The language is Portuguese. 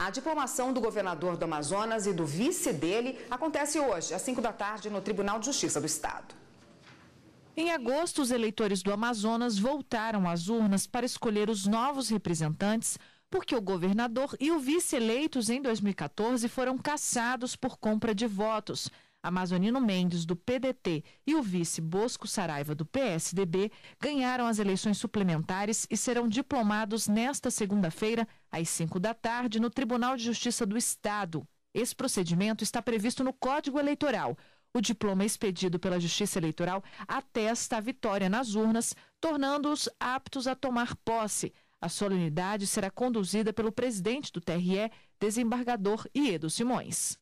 A diplomação do governador do Amazonas e do vice dele acontece hoje, às 5 da tarde, no Tribunal de Justiça do Estado. Em agosto, os eleitores do Amazonas voltaram às urnas para escolher os novos representantes, porque o governador e o vice-eleitos em 2014 foram cassados por compra de votos. Amazonino Mendes, do PDT, e o vice Bosco Saraiva, do PSDB, ganharam as eleições suplementares e serão diplomados nesta segunda-feira, às 5 da tarde, no Tribunal de Justiça do Estado. Esse procedimento está previsto no Código Eleitoral. O diploma expedido pela Justiça Eleitoral atesta a vitória nas urnas, tornando-os aptos a tomar posse. A solenidade será conduzida pelo presidente do TRE, desembargador Iedo Simões.